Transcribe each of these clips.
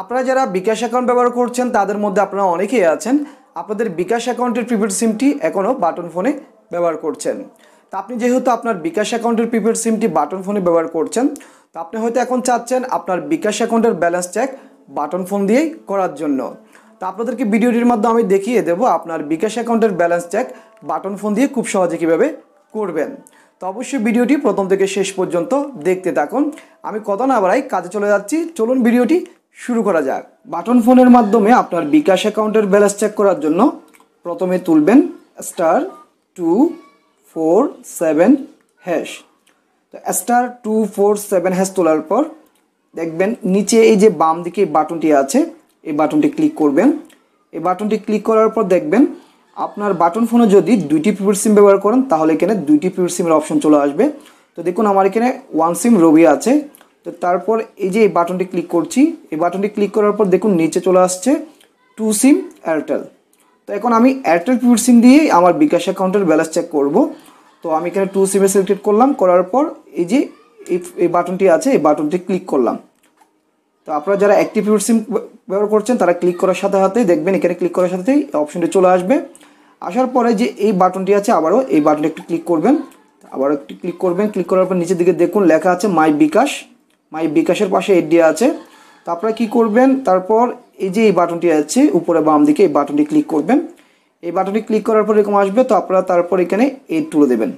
আপনারা যারা বিকাশ অ্যাকাউন্ট ব্যবহার করছেন তাদের মধ্যে আপনারা অনেকেই আছেন আপনাদের বিকাশ অ্যাকাউন্টের প্রিপেড সিমটি এখনও বাটন ফোনে ব্যবহার করছেন তা আপনি যেহেতু আপনার বিকাশ অ্যাকাউন্টের প্রিপেড সিমটি বাটন ফোনে ব্যবহার করছেন তো আপনি হয়তো এখন চাচ্ছেন আপনার বিকাশ অ্যাকাউন্টের ব্যালেন্স চেক বাটন ফোন দিয়েই করার জন্য তা আপনাদেরকে ভিডিওটির মাধ্যমে আমি দেখিয়ে দেব আপনার বিকাশ অ্যাকাউন্টের ব্যালেন্স চেক বাটন ফোন দিয়ে খুব সহজে কীভাবে করবেন তো অবশ্যই ভিডিওটি প্রথম থেকে শেষ পর্যন্ত দেখতে থাকুন আমি কত না বাড়াই কাজে চলে যাচ্ছি চলুন ভিডিওটি শুরু করা যাক বাটন ফোনের মাধ্যমে আপনার বিকাশ অ্যাকাউন্টের ব্যালেন্স চেক করার জন্য প্রথমে তুলবেন star two four seven hash তো star two four seven hash তোলার পর দেখবেন নিচে এই যে বাম দিকে বাটনটি আছে এই বাটনটি ক্লিক করবেন এই বাটনটি ক্লিক করার পর দেখবেন আপনার বাটন ফোনে যদি দুইটি পিওর সিম ব্যবহার করেন তাহলে এখানে দুইটি পিওর সিমের অপশন চলে আসবে তো দেখুন আমার এখানে ওয়ান সিম রবি আছে তো তারপর এই যে এই বাটনটি ক্লিক করছি এই বাটনটি ক্লিক করার পর দেখুন নিচে চলে আসছে টু সিম এয়ারটেল তো এখন আমি এয়ারটেল পিউর সিম দিয়ে আমার বিকাশ অ্যাকাউন্টের ব্যালেন্স চেক করব তো আমি এখানে টু সিমে সিলেক্টেড করলাম করার পর এই যে এই বাটনটি আছে এই বাটনটি ক্লিক করলাম তো আপনারা যারা অ্যাক্টিভ পিউর সিম ব্যবহার করছেন তারা ক্লিক করার সাথে সাথে দেখবেন এখানে ক্লিক করার সাথেই অপশনটি চলে আসবে আসার পরে যে এই বাটনটি আছে আবারও এই বাটনটি একটু ক্লিক করবেন আবারও একটু ক্লিক করবেন ক্লিক করার পর নিচের দিকে দেখুন লেখা আছে মাই বিকাশ মাই বিকাশের পাশে এড দেওয়া আছে তো আপনারা কী করবেন তারপর এই যে এই বাটনটি আছে উপরে বাম দিকে এই বাটনটি ক্লিক করবেন এই বাটনটি ক্লিক করার পর এরকম আসবে তো আপনারা তারপর এখানে এড তুলে দেবেন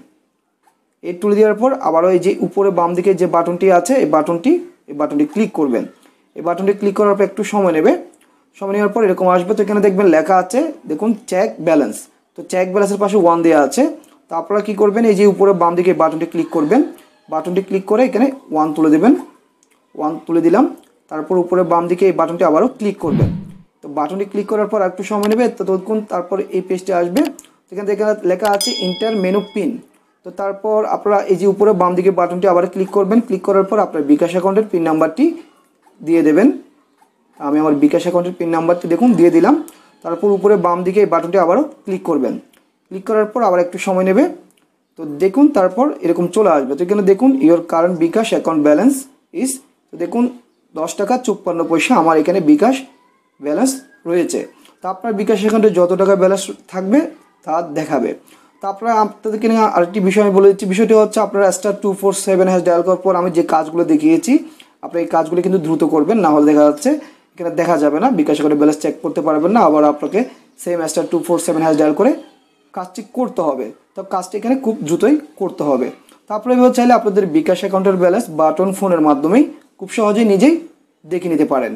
এড তুলে দেওয়ার পর আবারও এই যে উপরে বাম দিকে যে বাটনটি আছে এই বাটনটি এই বাটনটি ক্লিক করবেন এই বাটনটি ক্লিক করার পর একটু সময় নেবে সময় নেওয়ার পর এরকম আসবে তো এখানে দেখবেন লেখা আছে দেখুন চেক ব্যালেন্স তো চেক ব্যালেন্সের পাশে ওয়ান দেওয়া আছে তো আপনারা কী করবেন এই যে উপরে বাম দিকে বাটনটি ক্লিক করবেন বাটনটি ক্লিক করে এখানে ওয়ান তুলে দেবেন ওয়ান তুলে দিলাম তারপর উপরে বাম দিকে এই বাটনটি আবারও ক্লিক করবেন তো বাটনটি ক্লিক করার পর একটু সময় নেবে ততক্ষণ তারপর এই পেজটি আসবে সেখান থেকে লেখা আছে ইন্টার মেনু পিন তো তারপর আপনারা এই যে উপরে বাম দিকে বাটনটি আবার ক্লিক করবেন ক্লিক করার পর আপনার বিকাশ অ্যাকাউন্টের পিন নাম্বারটি দিয়ে দেবেন আমি আমার বিকাশ অ্যাকাউন্টের পিন নাম্বারটি দেখুন দিয়ে দিলাম তারপর উপরে বাম দিকে এই বাটনটি আবারও ক্লিক করবেন ক্লিক করার পর আবার একটু সময় নেবে তো দেখুন তারপর এরকম চলে আসবে তো এখানে দেখুন your current bKash account balance is দেখুন দশ টাকা চুপ্পান্ন পয়সা আমার এখানে বিকাশ ব্যালেন্স রয়েছে তা আপনার বিকাশ এখানটা যত টাকা ব্যালেন্স থাকবে তা দেখাবে তারপরে আপনাদেরকে নিয়ে আরেকটি বিষয় আমি বলে দিচ্ছি বিষয়টি হচ্ছে আপনারা star two four seven hash dial করার পর আমি যে কাজগুলো দেখিয়েছি আপনার এই কাজগুলো কিন্তু দ্রুত করবেন না হলে দেখা যাচ্ছে এখানে দেখা যাবে না বিকাশ করে ব্যালেন্স চেক করতে পারবেন না আবার আপনাকে same star two four seven hash dial করে কাজটি করতে হবে তো কাজটি এখানে খুব দ্রুতই করতে হবে তারপরে এভাবে চাইলে আপনাদের বিকাশ অ্যাকাউন্টের ব্যালেন্স বাটন ফোনের মাধ্যমেই খুব সহজে নিজেই দেখে নিতে পারেন